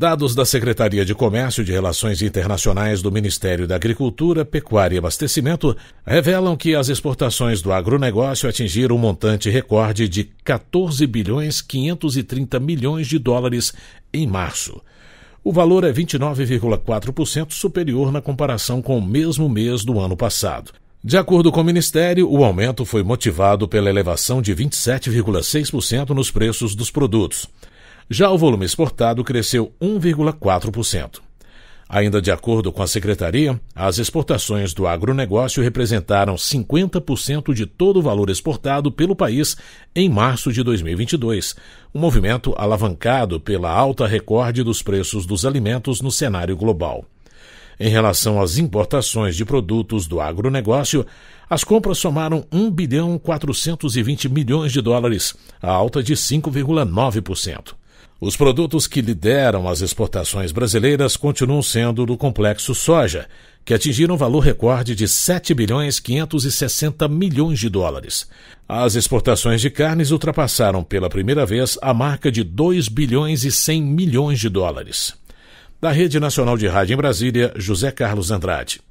Dados da Secretaria de Comércio e de Relações Internacionais do Ministério da Agricultura, Pecuária e Abastecimento revelam que as exportações do agronegócio atingiram um montante recorde de 14 bilhões 530 milhões de dólares em março. O valor é 29,4% superior na comparação com o mesmo mês do ano passado. De acordo com o Ministério, o aumento foi motivado pela elevação de 27,6% nos preços dos produtos. Já o volume exportado cresceu 1,4%. Ainda de acordo com a Secretaria, as exportações do agronegócio representaram 50% de todo o valor exportado pelo país em março de 2022, um movimento alavancado pela alta recorde dos preços dos alimentos no cenário global. Em relação às importações de produtos do agronegócio, as compras somaram 1 bilhão 420 milhões de dólares, a alta de 5,9%. Os produtos que lideram as exportações brasileiras continuam sendo do complexo soja, que atingiram um valor recorde de sete bilhões quinhentos e sessenta milhões de dólares. As exportações de carnes ultrapassaram pela primeira vez a marca de dois bilhões e cem milhões de dólares. Da Rede Nacional de Rádio em Brasília, José Carlos Andrade.